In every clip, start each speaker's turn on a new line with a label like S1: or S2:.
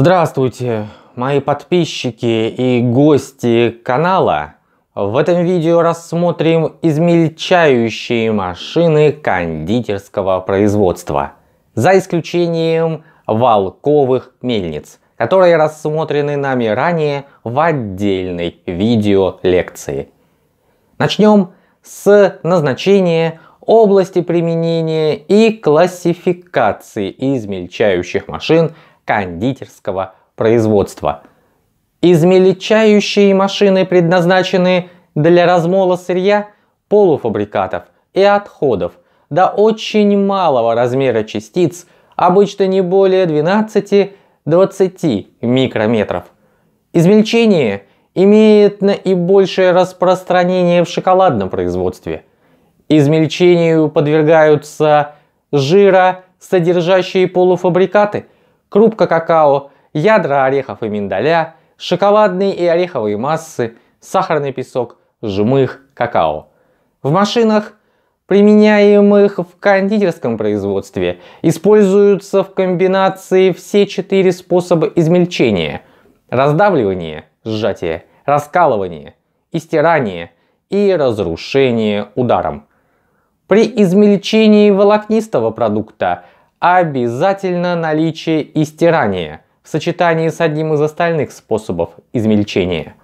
S1: Здравствуйте, мои подписчики и гости канала. В этом видео рассмотрим измельчающие машины кондитерского производства, за исключением волковых мельниц, которые рассмотрены нами ранее в отдельной видео лекции. Начнем с назначения области применения и классификации измельчающих машин кондитерского производства. Измельчающие машины предназначены для размола сырья, полуфабрикатов и отходов до очень малого размера частиц, обычно не более 12-20 микрометров. Измельчение имеет наибольшее распространение в шоколадном производстве. Измельчению подвергаются жира, содержащие полуфабрикаты – крупка какао, ядра орехов и миндаля, шоколадные и ореховые массы, сахарный песок, жмых, какао. В машинах, применяемых в кондитерском производстве, используются в комбинации все четыре способа измельчения – раздавливание, сжатие, раскалывание, и стирание и разрушение ударом. При измельчении волокнистого продукта – обязательно наличие истирания в сочетании с одним из остальных способов измельчения.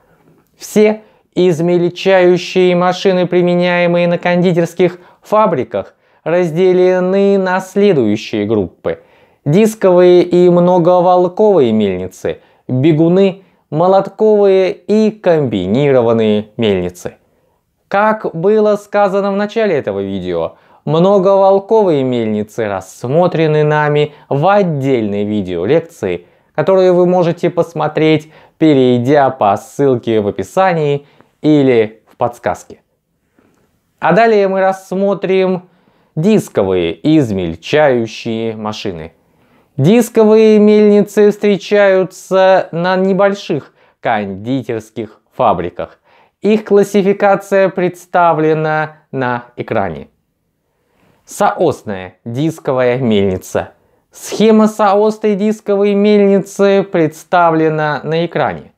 S1: Все измельчающие машины, применяемые на кондитерских фабриках, разделены на следующие группы. Дисковые и многоволковые мельницы, бегуны, молотковые и комбинированные мельницы. Как было сказано в начале этого видео, много волковые мельницы рассмотрены нами в отдельной видеолекции, которую вы можете посмотреть, перейдя по ссылке в описании или в подсказке. А далее мы рассмотрим дисковые измельчающие машины. Дисковые мельницы встречаются на небольших кондитерских фабриках. Их классификация представлена на экране. Соосная дисковая мельница. Схема соостой дисковой мельницы представлена на экране.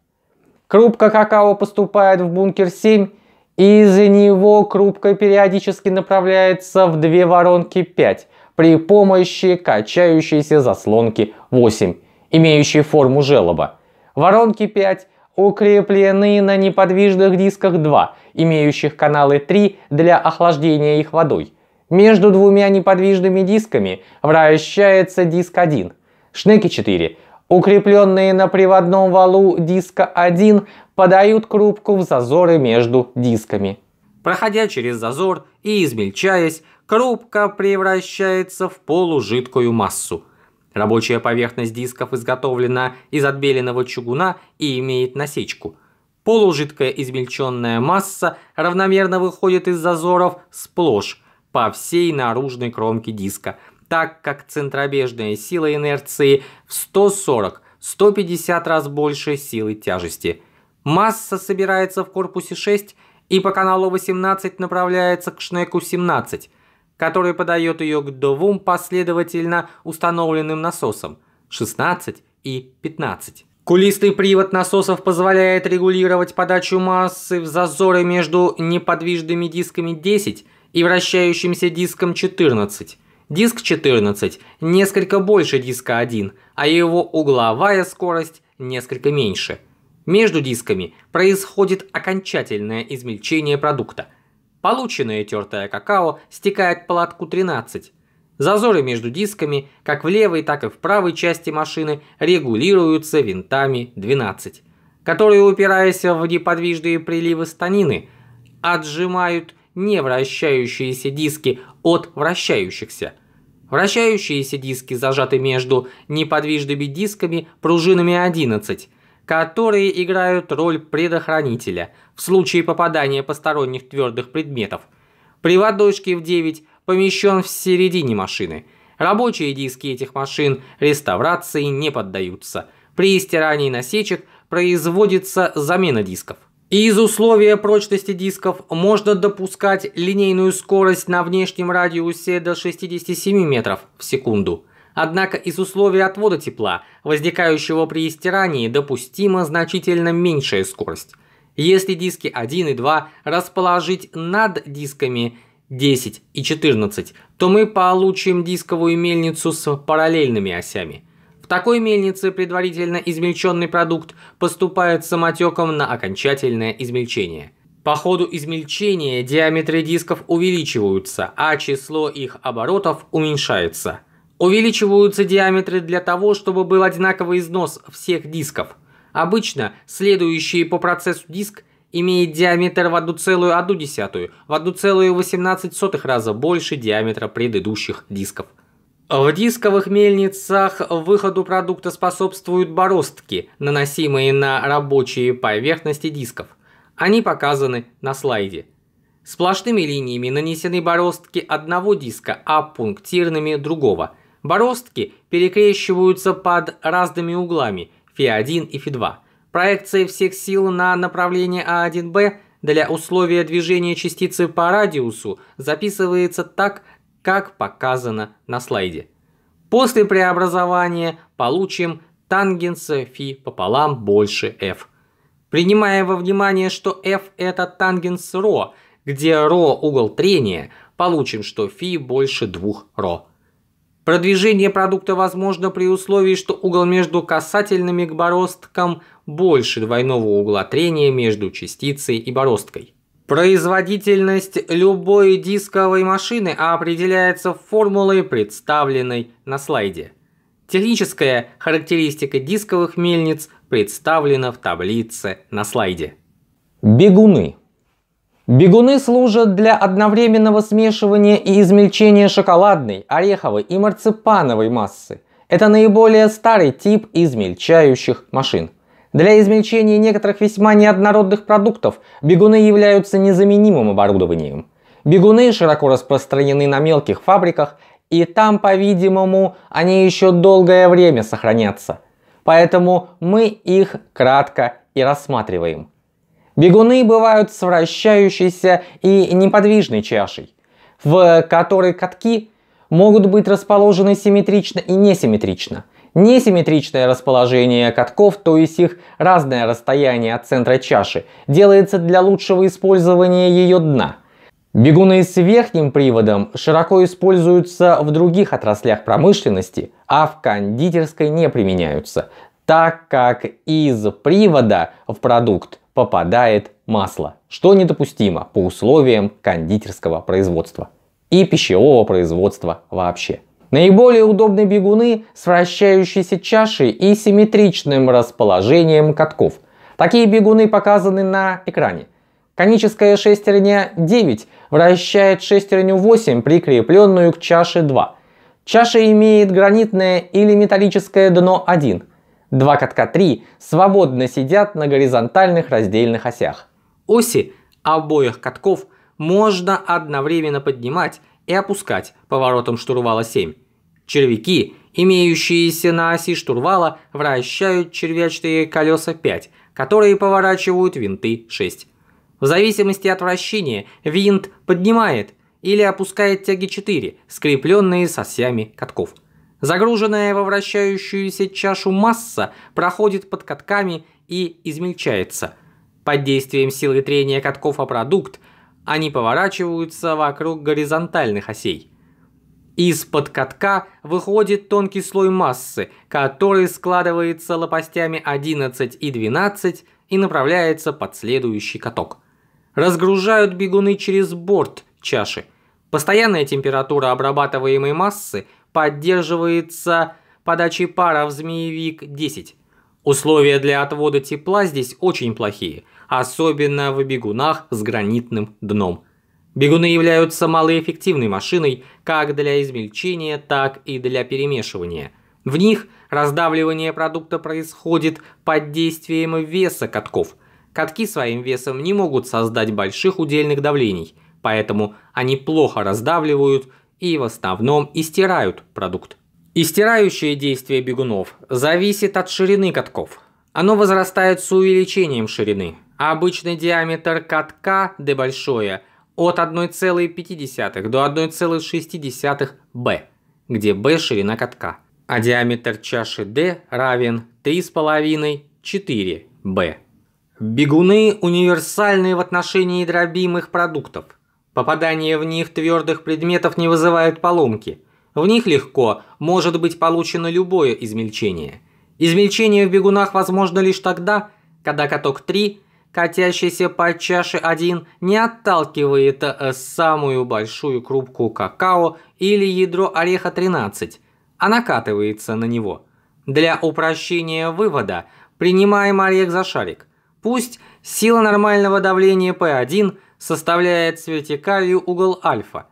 S1: Крупка какао поступает в бункер 7, и из него крупка периодически направляется в две воронки 5 при помощи качающейся заслонки 8, имеющей форму желоба. Воронки 5 укреплены на неподвижных дисках 2, имеющих каналы 3 для охлаждения их водой. Между двумя неподвижными дисками вращается диск 1. Шнеки 4, укрепленные на приводном валу диска 1, подают крупку в зазоры между дисками. Проходя через зазор и измельчаясь, крупка превращается в полужидкую массу. Рабочая поверхность дисков изготовлена из отбеленного чугуна и имеет насечку. Полужидкая измельченная масса равномерно выходит из зазоров сплошь, по всей наружной кромке диска, так как центробежная сила инерции в 140-150 раз больше силы тяжести. Масса собирается в корпусе 6 и по каналу 18 направляется к шнеку 17, который подает ее к двум последовательно установленным насосам 16 и 15. Кулистый привод насосов позволяет регулировать подачу массы в зазоры между неподвижными дисками 10 и вращающимся диском 14. Диск 14 несколько больше диска 1, а его угловая скорость несколько меньше. Между дисками происходит окончательное измельчение продукта. Полученное тертое какао стекает по лотку 13. Зазоры между дисками, как в левой, так и в правой части машины, регулируются винтами 12, которые, упираясь в неподвижные приливы станины, отжимают не вращающиеся диски от вращающихся. Вращающиеся диски зажаты между неподвижными дисками пружинами 11, которые играют роль предохранителя в случае попадания посторонних твердых предметов. Привод в 9 помещен в середине машины. Рабочие диски этих машин реставрации не поддаются. При стирании насечек производится замена дисков из условия прочности дисков можно допускать линейную скорость на внешнем радиусе до 67 метров в секунду. Однако из условия отвода тепла, возникающего при истирании, допустима значительно меньшая скорость. Если диски 1 и 2 расположить над дисками 10 и 14, то мы получим дисковую мельницу с параллельными осями – такой мельнице предварительно измельченный продукт поступает самотеком на окончательное измельчение. По ходу измельчения диаметры дисков увеличиваются, а число их оборотов уменьшается. Увеличиваются диаметры для того, чтобы был одинаковый износ всех дисков. Обычно следующий по процессу диск имеет диаметр в 1,1, в 1,18 раза больше диаметра предыдущих дисков. В дисковых мельницах выходу продукта способствуют бороздки, наносимые на рабочие поверхности дисков. Они показаны на слайде. Сплошными линиями нанесены бороздки одного диска, а пунктирными другого. Бороздки перекрещиваются под разными углами φ1 и φ2. Проекция всех сил на направление А1Б для условия движения частицы по радиусу записывается так, как показано на слайде. После преобразования получим тангенса фи пополам больше f. Принимая во внимание, что f это тангенс ро, где ро угол трения, получим, что фи больше 2 ро. Продвижение продукта возможно при условии, что угол между касательными к бороздкам больше двойного угла трения между частицей и бороздкой. Производительность любой дисковой машины определяется формулой, представленной на слайде. Техническая характеристика дисковых мельниц представлена в таблице на слайде. Бегуны. Бегуны служат для одновременного смешивания и измельчения шоколадной, ореховой и марципановой массы. Это наиболее старый тип измельчающих машин – для измельчения некоторых весьма неоднородных продуктов бегуны являются незаменимым оборудованием. Бегуны широко распространены на мелких фабриках, и там, по-видимому, они еще долгое время сохранятся. Поэтому мы их кратко и рассматриваем. Бегуны бывают с вращающейся и неподвижной чашей, в которой катки могут быть расположены симметрично и несимметрично – Несимметричное расположение катков, то есть их разное расстояние от центра чаши, делается для лучшего использования ее дна. Бегуны с верхним приводом широко используются в других отраслях промышленности, а в кондитерской не применяются, так как из привода в продукт попадает масло, что недопустимо по условиям кондитерского производства и пищевого производства вообще. Наиболее удобны бегуны с вращающейся чашей и симметричным расположением катков. Такие бегуны показаны на экране. Коническая шестерня 9 вращает шестерню 8, прикрепленную к чаше 2. Чаша имеет гранитное или металлическое дно 1. Два катка 3 свободно сидят на горизонтальных раздельных осях. Оси обоих катков можно одновременно поднимать и опускать поворотом штурвала 7. Червяки, имеющиеся на оси штурвала, вращают червячные колеса 5, которые поворачивают винты 6. В зависимости от вращения винт поднимает или опускает тяги 4, скрепленные с осями катков. Загруженная во вращающуюся чашу масса проходит под катками и измельчается. Под действием силы трения катков о продукт они поворачиваются вокруг горизонтальных осей. Из-под катка выходит тонкий слой массы, который складывается лопастями 11 и 12 и направляется под следующий каток. Разгружают бегуны через борт чаши. Постоянная температура обрабатываемой массы поддерживается подачей пара в змеевик-10. Условия для отвода тепла здесь очень плохие, особенно в бегунах с гранитным дном – Бегуны являются малоэффективной машиной как для измельчения, так и для перемешивания. В них раздавливание продукта происходит под действием веса катков. Катки своим весом не могут создать больших удельных давлений, поэтому они плохо раздавливают и в основном истирают продукт. Истирающее действие бегунов зависит от ширины катков. Оно возрастает с увеличением ширины. Обычный диаметр катка D большое – от 1,5 до 1,6 b, где b ширина катка, а диаметр чаши d равен 3,5-4 b. Бегуны универсальные в отношении дробимых продуктов. Попадание в них твердых предметов не вызывает поломки. В них легко может быть получено любое измельчение. Измельчение в бегунах возможно лишь тогда, когда каток 3 катящийся по чаше один не отталкивает э, самую большую крупку какао или ядро ореха 13, а накатывается на него. Для упрощения вывода принимаем орех за шарик. Пусть сила нормального давления P1 составляет с вертикалью угол альфа.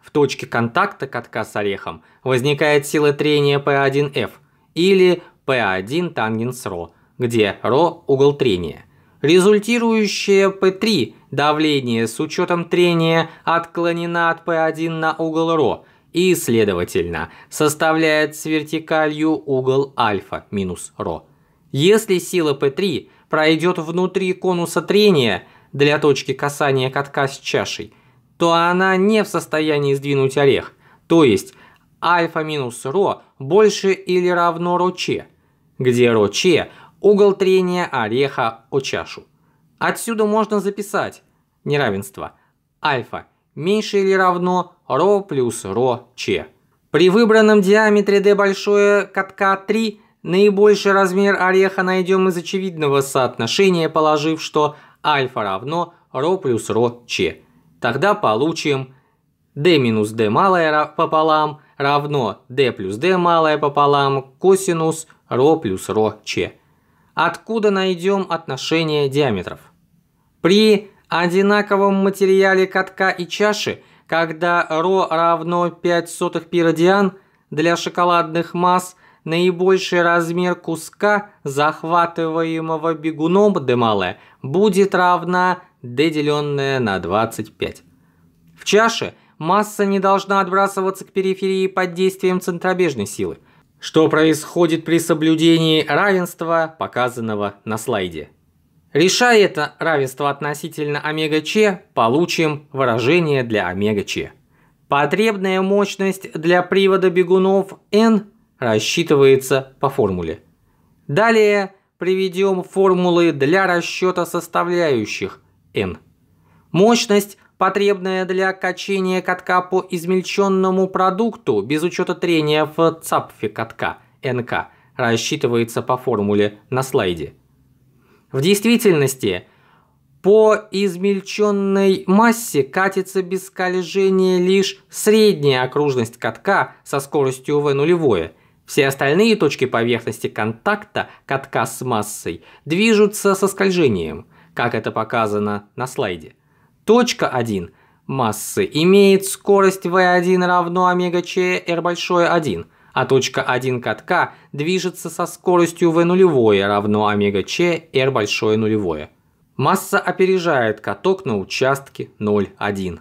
S1: В точке контакта катка с орехом возникает сила трения P1F или P1 тангенс ρ, где ρ – угол трения – Результирующее P3 давление с учетом трения отклонено от P1 на угол ρ и, следовательно, составляет с вертикалью угол альфа минус ρ. Если сила P3 пройдет внутри конуса трения для точки касания катка с чашей, то она не в состоянии сдвинуть орех, то есть альфа минус ρ больше или равно ρ где ρ угол трения ореха о чашу. Отсюда можно записать неравенство альфа меньше или равно ро плюс ро ч. При выбранном диаметре d большое катка 3 наибольший размер ореха найдем из очевидного соотношения, положив, что альфа равно ро плюс ро ч. Тогда получим d минус d малое пополам равно d плюс d малое пополам косинус ро плюс ро ч откуда найдем отношение диаметров. При одинаковом материале катка и чаши, когда ρ равно 0,05 π радиан, для шоколадных масс наибольший размер куска, захватываемого бегуном Демале, будет равна d, деленное на 25. В чаше масса не должна отбрасываться к периферии под действием центробежной силы – что происходит при соблюдении равенства, показанного на слайде. Решая это равенство относительно омега-ч, получим выражение для омега-ч. Потребная мощность для привода бегунов N рассчитывается по формуле. Далее приведем формулы для расчета составляющих N. Мощность потребное для качения катка по измельченному продукту без учета трения в цапфе катка НК рассчитывается по формуле на слайде. В действительности, по измельченной массе катится без скольжения лишь средняя окружность катка со скоростью v нулевое. Все остальные точки поверхности контакта катка с массой движутся со скольжением, как это показано на слайде. Точка 1 массы имеет скорость v1 равно омега ч r большое 1, а точка 1 катка движется со скоростью v нулевое равно омега ч r большое нулевое. Масса опережает каток на участке 0,1.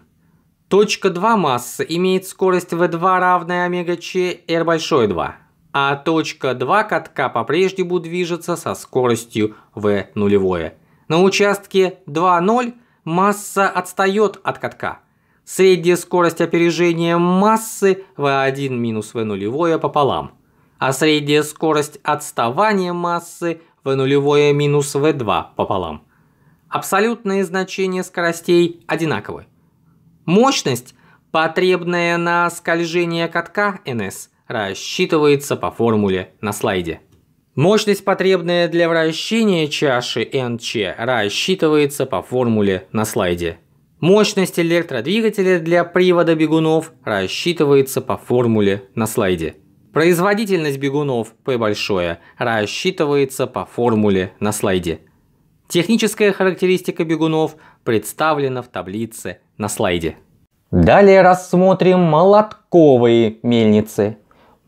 S1: Точка 2 массы имеет скорость v2 равная омега ч r большое 2, а точка 2 катка по-прежнему движется со скоростью v нулевое. На участке 2,0 масса отстает от катка. Средняя скорость опережения массы v1 минус v нулевое пополам, а средняя скорость отставания массы v 0 минус v2 пополам. Абсолютные значения скоростей одинаковы. Мощность, потребная на скольжение катка ns, рассчитывается по формуле на слайде. Мощность, потребная для вращения чаши НЧ, рассчитывается по формуле на слайде. Мощность электродвигателя для привода бегунов рассчитывается по формуле на слайде. Производительность бегунов P большое рассчитывается по формуле на слайде. Техническая характеристика бегунов представлена в таблице на слайде. Далее рассмотрим молотковые мельницы.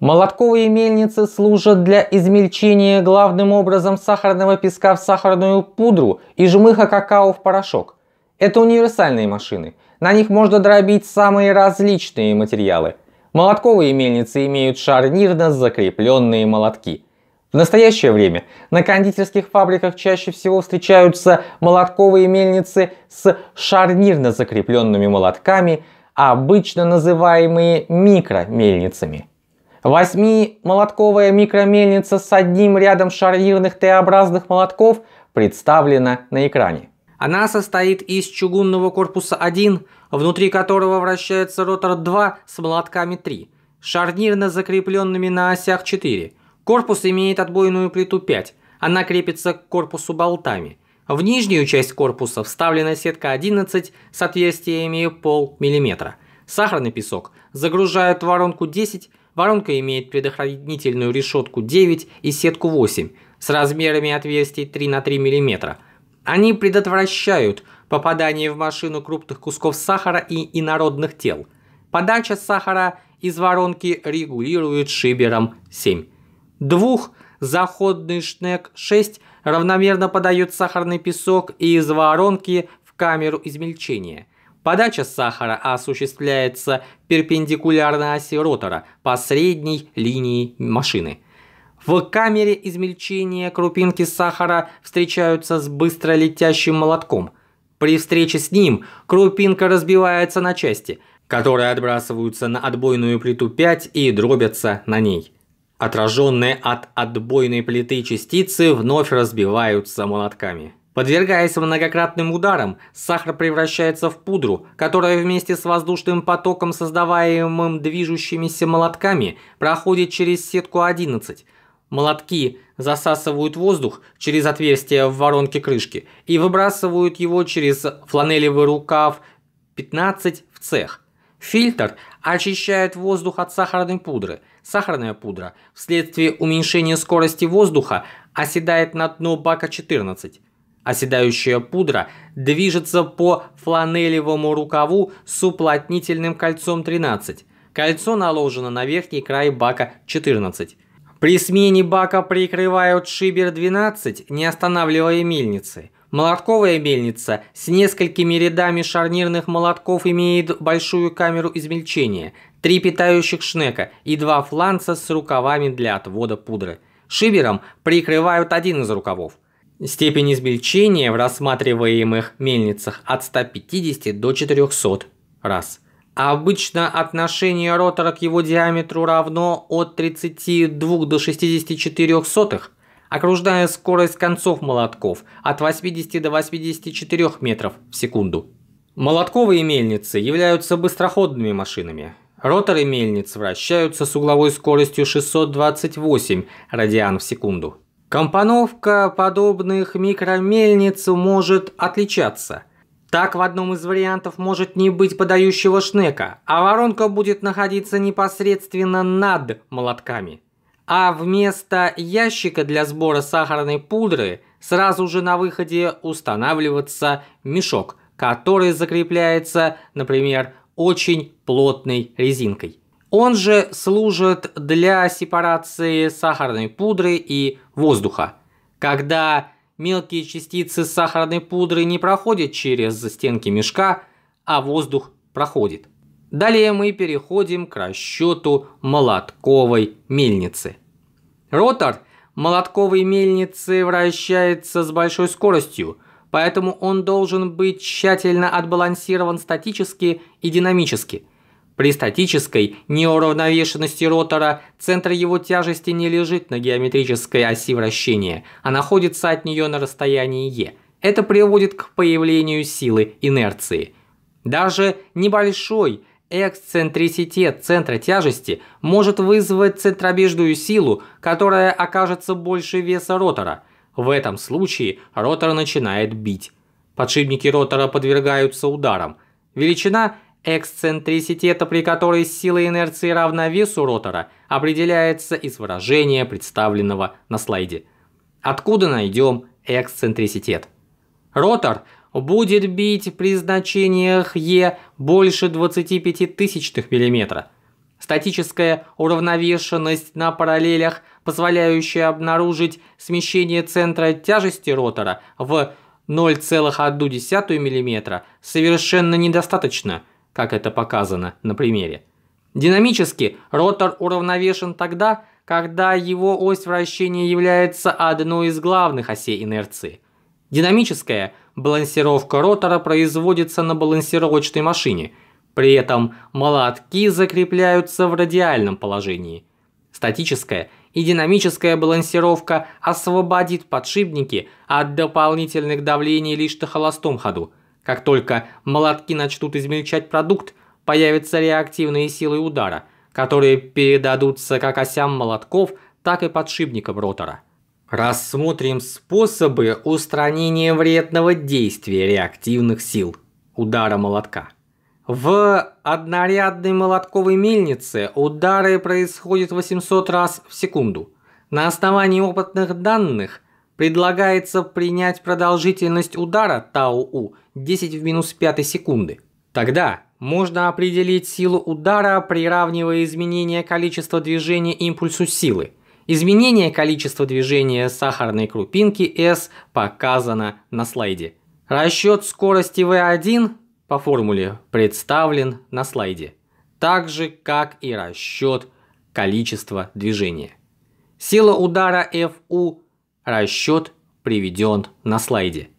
S1: Молотковые мельницы служат для измельчения главным образом сахарного песка в сахарную пудру и жмыха какао в порошок. Это универсальные машины. На них можно дробить самые различные материалы. Молотковые мельницы имеют шарнирно закрепленные молотки. В настоящее время на кондитерских фабриках чаще всего встречаются молотковые мельницы с шарнирно закрепленными молотками, обычно называемые микромельницами. Восьми молотковая микромельница с одним рядом шарнирных Т-образных молотков представлена на экране. Она состоит из чугунного корпуса 1, внутри которого вращается ротор 2 с молотками 3, шарнирно закрепленными на осях 4. Корпус имеет отбойную плиту 5, она крепится к корпусу болтами. В нижнюю часть корпуса вставлена сетка 11 с отверстиями пол полмиллиметра. Сахарный песок загружают воронку 10 Воронка имеет предохранительную решетку 9 и сетку 8 с размерами отверстий 3 на 3 мм. Они предотвращают попадание в машину крупных кусков сахара и инородных тел. Подача сахара из воронки регулирует шибером 7. Двух заходный шнек 6 равномерно подает сахарный песок из воронки в камеру измельчения – Подача сахара осуществляется перпендикулярно оси ротора по средней линии машины. В камере измельчения крупинки сахара встречаются с быстро летящим молотком. При встрече с ним крупинка разбивается на части, которые отбрасываются на отбойную плиту 5 и дробятся на ней. Отраженные от отбойной плиты частицы вновь разбиваются молотками. Подвергаясь многократным ударам, сахар превращается в пудру, которая вместе с воздушным потоком, создаваемым движущимися молотками, проходит через сетку 11. Молотки засасывают воздух через отверстие в воронке крышки и выбрасывают его через фланелевый рукав 15 в цех. Фильтр очищает воздух от сахарной пудры. Сахарная пудра вследствие уменьшения скорости воздуха оседает на дно бака 14. Оседающая пудра движется по фланелевому рукаву с уплотнительным кольцом 13. Кольцо наложено на верхний край бака 14. При смене бака прикрывают шибер 12, не останавливая мельницы. Молотковая мельница с несколькими рядами шарнирных молотков имеет большую камеру измельчения, три питающих шнека и два фланца с рукавами для отвода пудры. Шибером прикрывают один из рукавов. Степень измельчения в рассматриваемых мельницах от 150 до 400 раз. Обычно отношение ротора к его диаметру равно от 32 до 64 сотых, окружная скорость концов молотков от 80 до 84 метров в секунду. Молотковые мельницы являются быстроходными машинами. Роторы мельниц вращаются с угловой скоростью 628 радиан в секунду. Компоновка подобных микромельниц может отличаться. Так в одном из вариантов может не быть подающего шнека, а воронка будет находиться непосредственно над молотками. А вместо ящика для сбора сахарной пудры сразу же на выходе устанавливается мешок, который закрепляется, например, очень плотной резинкой. Он же служит для сепарации сахарной пудры и воздуха. Когда мелкие частицы сахарной пудры не проходят через стенки мешка, а воздух проходит. Далее мы переходим к расчету молотковой мельницы. Ротор молотковой мельницы вращается с большой скоростью, поэтому он должен быть тщательно отбалансирован статически и динамически – при статической неуравновешенности ротора центр его тяжести не лежит на геометрической оси вращения, а находится от нее на расстоянии e. Это приводит к появлению силы инерции. Даже небольшой эксцентриситет центра тяжести может вызвать центробежную силу, которая окажется больше веса ротора. В этом случае ротор начинает бить. Подшипники ротора подвергаются ударам. Величина эксцентриситета, при которой сила инерции равна весу ротора, определяется из выражения, представленного на слайде. Откуда найдем эксцентриситет? Ротор будет бить при значениях Е больше 25 тысячных миллиметра. Статическая уравновешенность на параллелях, позволяющая обнаружить смещение центра тяжести ротора в 0,1 мм, совершенно недостаточно – как это показано на примере. Динамически ротор уравновешен тогда, когда его ось вращения является одной из главных осей инерции. Динамическая балансировка ротора производится на балансировочной машине, при этом молотки закрепляются в радиальном положении. Статическая и динамическая балансировка освободит подшипники от дополнительных давлений лишь на холостом ходу – как только молотки начнут измельчать продукт, появятся реактивные силы удара, которые передадутся как осям молотков, так и подшипникам ротора. Рассмотрим способы устранения вредного действия реактивных сил удара молотка. В однорядной молотковой мельнице удары происходят 800 раз в секунду. На основании опытных данных Предлагается принять продолжительность удара Тау-У 10 в минус 5 секунды. Тогда можно определить силу удара, приравнивая изменение количества движения импульсу силы. Изменение количества движения сахарной крупинки S показано на слайде. Расчет скорости V1 по формуле представлен на слайде, так же как и расчет количества движения. Сила удара FU Расчет приведен на слайде.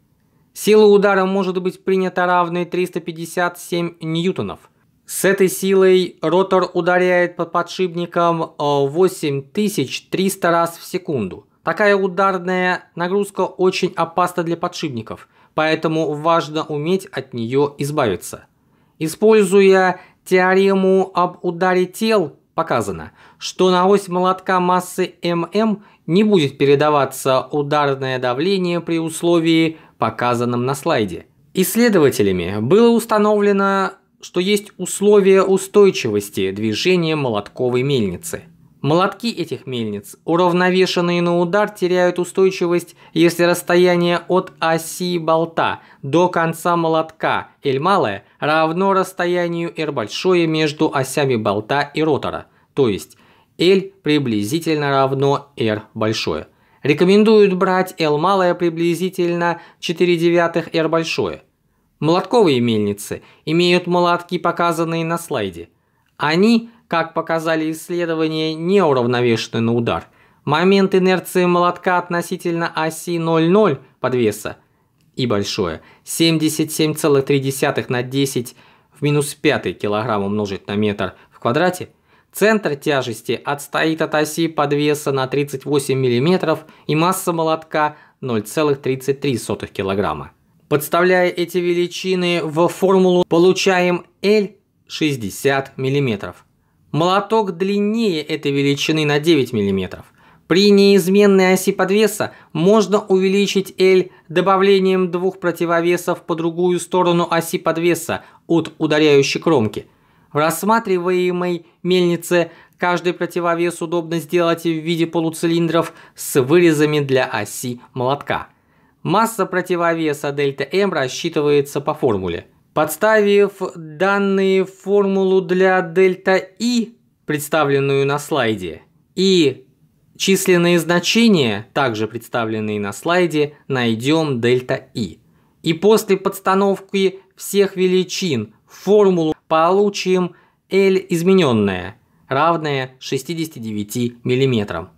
S1: Сила удара может быть принята равной 357 ньютонов. С этой силой ротор ударяет по подшипникам 8300 э, раз в секунду. Такая ударная нагрузка очень опасна для подшипников, поэтому важно уметь от нее избавиться. Используя теорему об ударе тел, показано, что на ось молотка массы ММ не будет передаваться ударное давление при условии, показанном на слайде. Исследователями было установлено, что есть условия устойчивости движения молотковой мельницы. Молотки этих мельниц, уравновешенные на удар, теряют устойчивость, если расстояние от оси болта до конца молотка L малое равно расстоянию R большое между осями болта и ротора, то есть L приблизительно равно R большое. Рекомендуют брать L малое приблизительно 4 девятых R большое. Молотковые мельницы имеют молотки, показанные на слайде. Они, как показали исследования, не уравновешены на удар. Момент инерции молотка относительно оси 0,0 подвеса и большое 77,3 на 10 в минус 5 килограмм умножить на метр в квадрате – Центр тяжести отстоит от оси подвеса на 38 мм и масса молотка 0,33 кг. Подставляя эти величины в формулу, получаем L 60 мм. Молоток длиннее этой величины на 9 мм. При неизменной оси подвеса можно увеличить L добавлением двух противовесов по другую сторону оси подвеса от ударяющей кромки – в рассматриваемой мельнице каждый противовес удобно сделать в виде полуцилиндров с вырезами для оси молотка. Масса противовеса ΔM рассчитывается по формуле. Подставив данные в формулу для Δi, представленную на слайде, и численные значения, также представленные на слайде, найдем Δi. И. И после подстановки всех величин в формулу получим L измененное, равное 69 мм,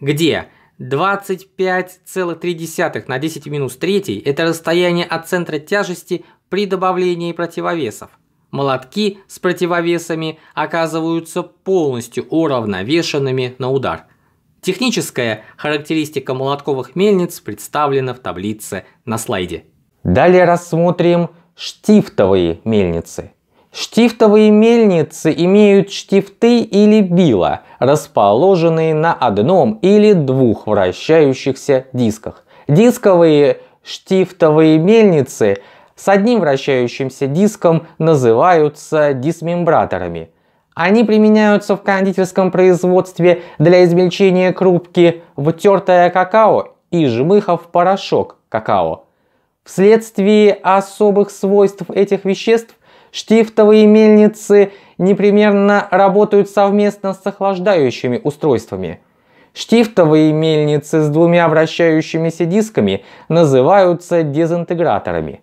S1: где 25,3 на 10 минус 3 – это расстояние от центра тяжести при добавлении противовесов. Молотки с противовесами оказываются полностью уравновешенными на удар. Техническая характеристика молотковых мельниц представлена в таблице на слайде. Далее рассмотрим штифтовые мельницы. Штифтовые мельницы имеют штифты или била, расположенные на одном или двух вращающихся дисках. Дисковые штифтовые мельницы с одним вращающимся диском называются дисмембраторами. Они применяются в кондитерском производстве для измельчения крупки в тертое какао и жмыха в порошок какао. Вследствие особых свойств этих веществ штифтовые мельницы непременно работают совместно с охлаждающими устройствами. Штифтовые мельницы с двумя вращающимися дисками называются дезинтеграторами.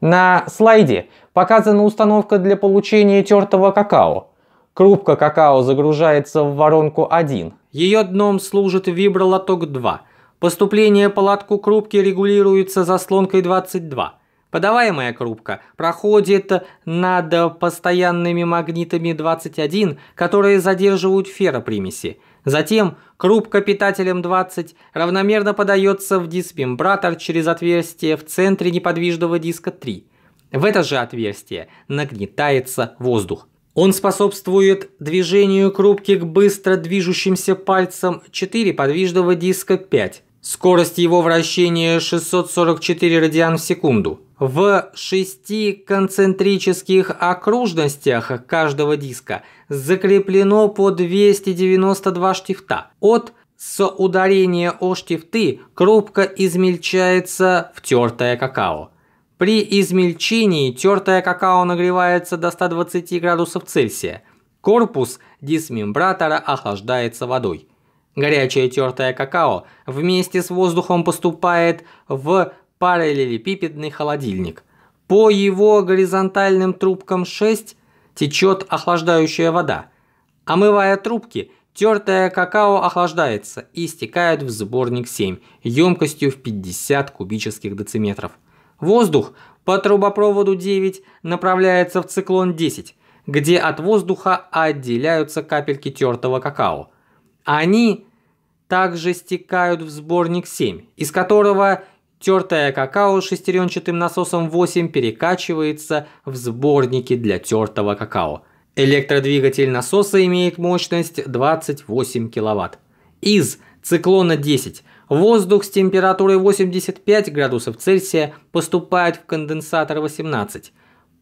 S1: На слайде показана установка для получения тертого какао. Крупка какао загружается в воронку 1. Ее дном служит вибролоток 2. Поступление по лотку крупки регулируется заслонкой 22. Подаваемая крупка проходит над постоянными магнитами 21, которые задерживают ферропримеси. Затем крупка питателем 20 равномерно подается в дисмембратор через отверстие в центре неподвижного диска 3. В это же отверстие нагнетается воздух. Он способствует движению крупки к быстро движущимся пальцам 4 подвижного диска 5. Скорость его вращения 644 радиан в секунду. В шести концентрических окружностях каждого диска закреплено по 292 штифта. От соударения о штифты крупка измельчается в тертое какао. При измельчении тертое какао нагревается до 120 градусов Цельсия. Корпус дисмембратора охлаждается водой. Горячее тертое какао вместе с воздухом поступает в параллелепипедный холодильник. По его горизонтальным трубкам 6 течет охлаждающая вода. Омывая трубки, тертое какао охлаждается и стекает в сборник 7 емкостью в 50 кубических дециметров. Воздух по трубопроводу 9 направляется в циклон 10, где от воздуха отделяются капельки тертого какао. Они также стекают в сборник 7, из которого тертое какао с шестеренчатым насосом 8 перекачивается в сборники для тертого какао. Электродвигатель насоса имеет мощность 28 кВт. Из циклона 10 воздух с температурой 85 градусов Цельсия поступает в конденсатор 18.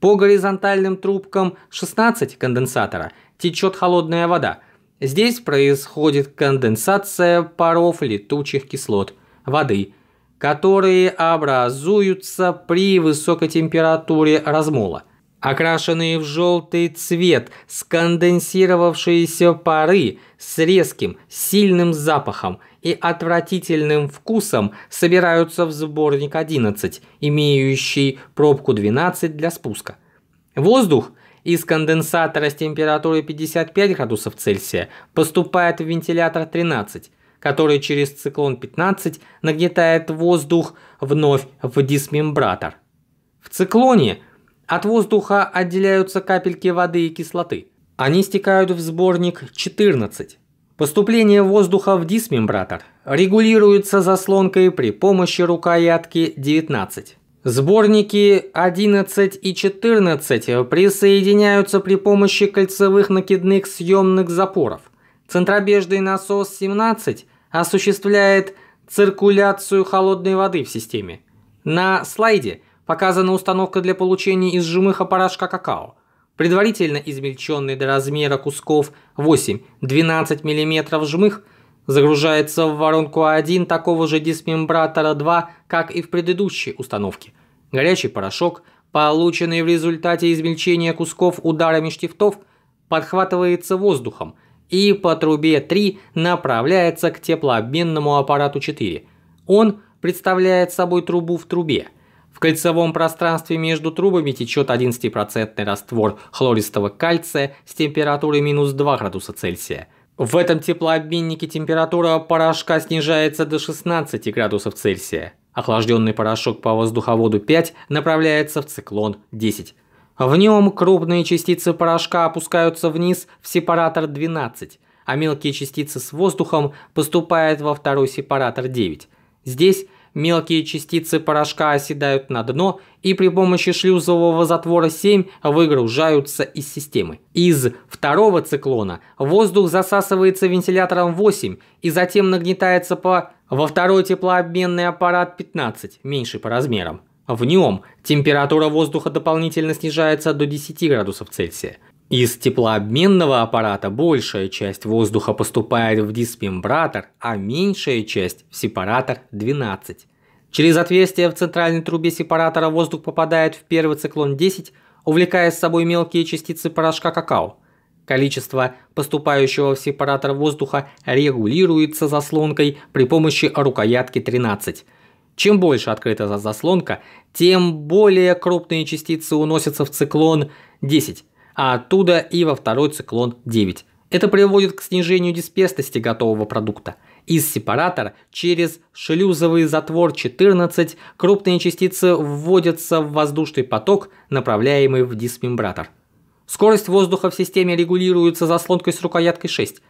S1: По горизонтальным трубкам 16 конденсатора течет холодная вода – Здесь происходит конденсация паров летучих кислот воды, которые образуются при высокой температуре размола. Окрашенные в желтый цвет сконденсировавшиеся пары с резким, сильным запахом и отвратительным вкусом собираются в сборник 11, имеющий пробку 12 для спуска. Воздух из конденсатора с температурой 55 градусов Цельсия поступает в вентилятор 13, который через циклон 15 нагнетает воздух вновь в дисмембратор. В циклоне от воздуха отделяются капельки воды и кислоты. Они стекают в сборник 14. Поступление воздуха в дисмембратор регулируется заслонкой при помощи рукоятки 19. Сборники 11 и 14 присоединяются при помощи кольцевых накидных съемных запоров. Центробежный насос 17 осуществляет циркуляцию холодной воды в системе. На слайде показана установка для получения из жмыха порошка какао, предварительно измельченный до размера кусков 8-12 мм жмых – загружается в воронку А1 такого же дисмембратора 2, как и в предыдущей установке. Горячий порошок, полученный в результате измельчения кусков ударами штифтов, подхватывается воздухом и по трубе 3 направляется к теплообменному аппарату 4. Он представляет собой трубу в трубе. В кольцевом пространстве между трубами течет 11% раствор хлористого кальция с температурой минус 2 градуса Цельсия – в этом теплообменнике температура порошка снижается до 16 градусов Цельсия. Охлажденный порошок по воздуховоду 5 направляется в циклон 10. В нем крупные частицы порошка опускаются вниз в сепаратор 12, а мелкие частицы с воздухом поступают во второй сепаратор 9. Здесь мелкие частицы порошка оседают на дно и при помощи шлюзового затвора 7 выгружаются из системы. Из второго циклона воздух засасывается вентилятором 8 и затем нагнетается по... Во второй теплообменный аппарат 15, меньше по размерам. В нем температура воздуха дополнительно снижается до 10 градусов Цельсия. Из теплообменного аппарата большая часть воздуха поступает в диспембратор, а меньшая часть в сепаратор 12. Через отверстие в центральной трубе сепаратора воздух попадает в первый циклон 10, увлекая с собой мелкие частицы порошка какао. Количество поступающего в сепаратор воздуха регулируется заслонкой при помощи рукоятки 13. Чем больше открыта заслонка, тем более крупные частицы уносятся в циклон 10 а оттуда и во второй циклон 9. Это приводит к снижению дисперсности готового продукта. Из сепаратора через шлюзовый затвор 14 крупные частицы вводятся в воздушный поток, направляемый в дисмембратор. Скорость воздуха в системе регулируется заслонкой с рукояткой 6.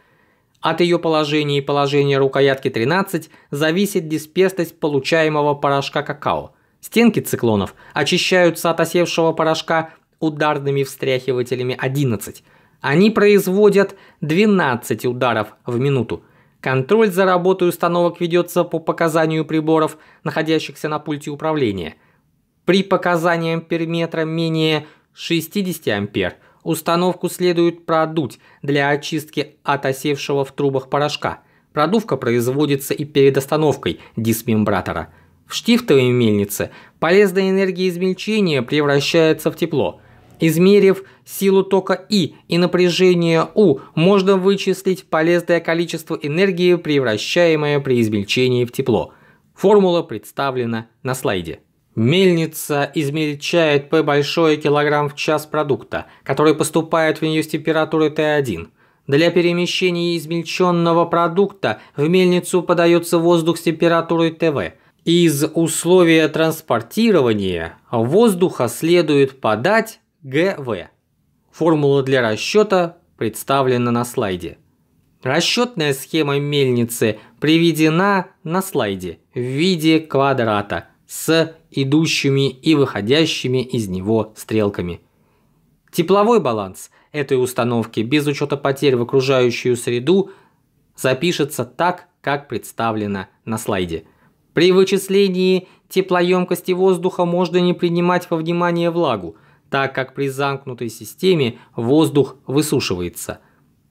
S1: От ее положения и положения рукоятки 13 зависит дисперсность получаемого порошка какао. Стенки циклонов очищаются от осевшего порошка ударными встряхивателями 11. Они производят 12 ударов в минуту. Контроль за работой установок ведется по показанию приборов, находящихся на пульте управления. При показании амперметра менее 60 ампер установку следует продуть для очистки от осевшего в трубах порошка. Продувка производится и перед остановкой дисмембратора. В штифтовой мельнице полезная энергия измельчения превращается в тепло – Измерив силу тока И и напряжение У, можно вычислить полезное количество энергии, превращаемое при измельчении в тепло. Формула представлена на слайде. Мельница измельчает P большой килограмм в час продукта, который поступает в нее с температурой Т1. Для перемещения измельченного продукта в мельницу подается воздух с температурой ТВ. Из условия транспортирования воздуха следует подать ГВ. Формула для расчета представлена на слайде. Расчетная схема мельницы приведена на слайде в виде квадрата с идущими и выходящими из него стрелками. Тепловой баланс этой установки без учета потерь в окружающую среду запишется так, как представлено на слайде. При вычислении теплоемкости воздуха можно не принимать во внимание влагу – так как при замкнутой системе воздух высушивается.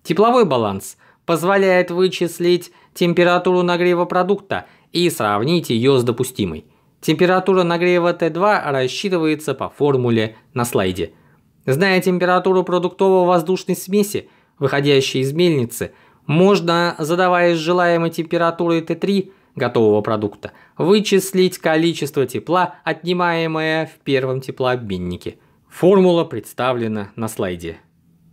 S1: Тепловой баланс позволяет вычислить температуру нагрева продукта и сравнить ее с допустимой. Температура нагрева Т2 рассчитывается по формуле на слайде. Зная температуру продуктово-воздушной смеси, выходящей из мельницы, можно, задавая желаемой температурой Т3 готового продукта, вычислить количество тепла, отнимаемое в первом теплообменнике – Формула представлена на слайде.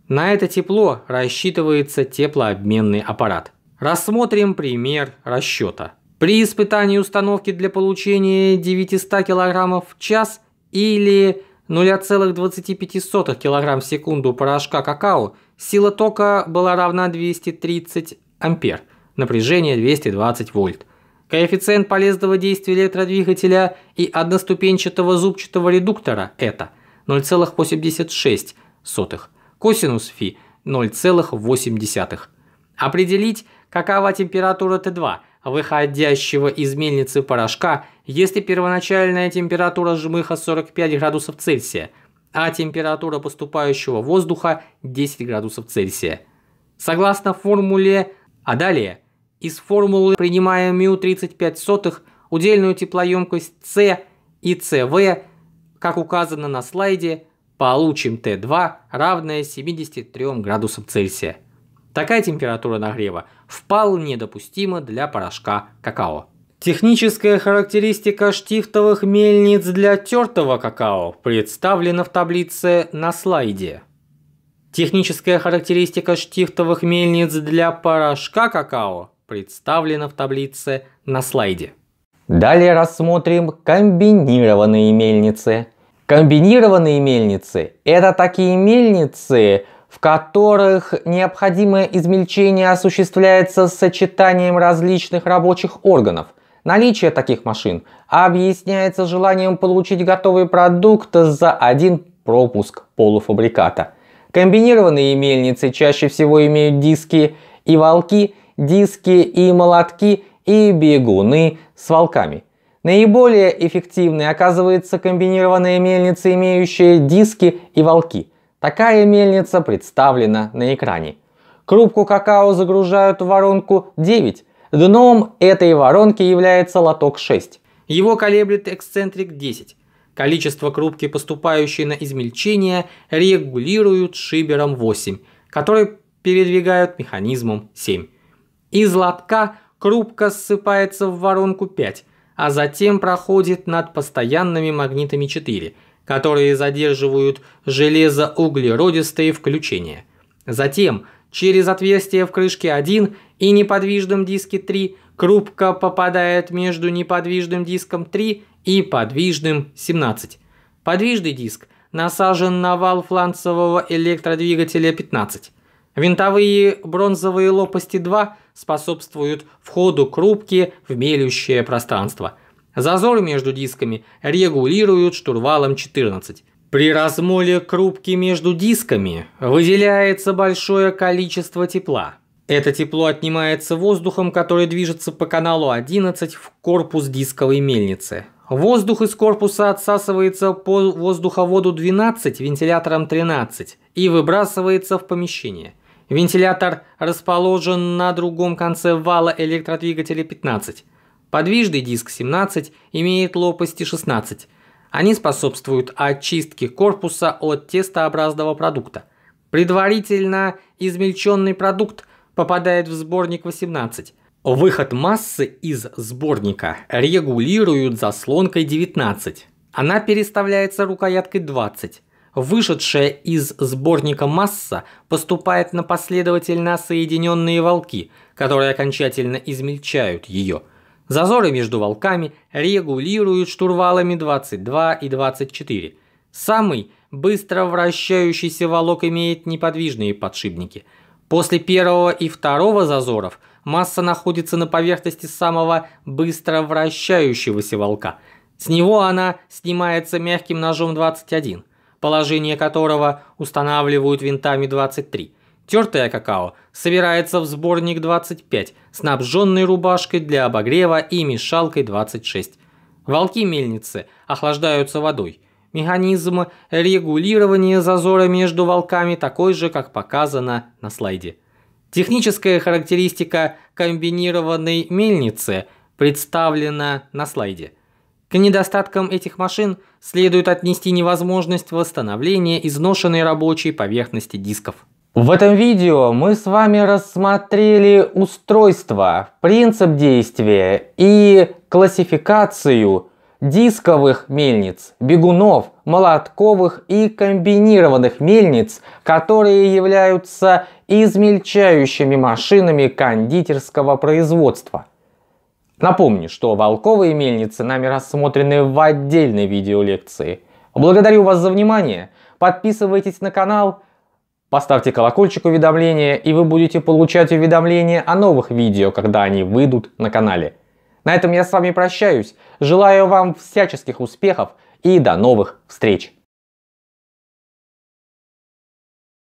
S1: На это тепло рассчитывается теплообменный аппарат. Рассмотрим пример расчета. При испытании установки для получения 900 кг в час или 0,25 кг в секунду порошка какао сила тока была равна 230 ампер, напряжение 220 вольт. Коэффициент полезного действия электродвигателя и одноступенчатого зубчатого редуктора – это – 0,86, косинус φ 0,8. Определить, какова температура Т2 выходящего из мельницы порошка, если первоначальная температура жмыха 45 градусов Цельсия, а температура поступающего воздуха 10 градусов Цельсия. Согласно формуле, а далее, из формулы принимаем μ35 удельную теплоемкость С и СВ как указано на слайде, получим Т2 равное 73 градусам Цельсия. Такая температура нагрева вполне допустима для порошка какао. Техническая характеристика штифтовых мельниц для тертого какао представлена в таблице на слайде. Техническая характеристика штифтовых мельниц для порошка какао представлена в таблице на слайде. Далее рассмотрим комбинированные мельницы. Комбинированные мельницы – это такие мельницы, в которых необходимое измельчение осуществляется сочетанием различных рабочих органов. Наличие таких машин объясняется желанием получить готовый продукт за один пропуск полуфабриката. Комбинированные мельницы чаще всего имеют диски и волки, диски и молотки и бегуны с волками – Наиболее эффективной оказывается комбинированная мельница, имеющая диски и волки. Такая мельница представлена на экране. Крупку какао загружают в воронку 9. Дном этой воронки является лоток 6. Его колеблет эксцентрик 10. Количество крупки, поступающей на измельчение, регулируют шибером 8, который передвигают механизмом 7. Из лотка крупка ссыпается в воронку 5, а затем проходит над постоянными магнитами 4, которые задерживают железоуглеродистые включения. Затем через отверстие в крышке 1 и неподвижном диске 3 крупка попадает между неподвижным диском 3 и подвижным 17. Подвижный диск насажен на вал фланцевого электродвигателя 15. Винтовые бронзовые лопасти 2 способствуют входу крупки в мелющее пространство. Зазор между дисками регулируют штурвалом 14. При размоле крупки между дисками выделяется большое количество тепла. Это тепло отнимается воздухом, который движется по каналу 11 в корпус дисковой мельницы. Воздух из корпуса отсасывается по воздуховоду 12 вентилятором 13 и выбрасывается в помещение – Вентилятор расположен на другом конце вала электродвигателя 15. Подвижный диск 17 имеет лопасти 16. Они способствуют очистке корпуса от тестообразного продукта. Предварительно измельченный продукт попадает в сборник 18. Выход массы из сборника регулируют заслонкой 19. Она переставляется рукояткой 20. Вышедшая из сборника масса поступает на последовательно соединенные волки, которые окончательно измельчают ее. Зазоры между волками регулируют штурвалами 22 и 24. Самый быстро вращающийся волок имеет неподвижные подшипники. После первого и второго зазоров масса находится на поверхности самого быстро вращающегося волка. С него она снимается мягким ножом 21 положение которого устанавливают винтами 23. Тертое какао собирается в сборник 25, снабженный рубашкой для обогрева и мешалкой 26. Волки-мельницы охлаждаются водой. Механизм регулирования зазора между волками такой же, как показано на слайде. Техническая характеристика комбинированной мельницы представлена на слайде – к недостаткам этих машин следует отнести невозможность восстановления изношенной рабочей поверхности дисков. В этом видео мы с вами рассмотрели устройство, принцип действия и классификацию дисковых мельниц, бегунов, молотковых и комбинированных мельниц, которые являются измельчающими машинами кондитерского производства. Напомню, что волковые мельницы нами рассмотрены в отдельной видеолекции. Благодарю вас за внимание, подписывайтесь на канал, поставьте колокольчик уведомления и вы будете получать уведомления о новых видео, когда они выйдут на канале. На этом я с вами прощаюсь, желаю вам всяческих успехов и до новых встреч!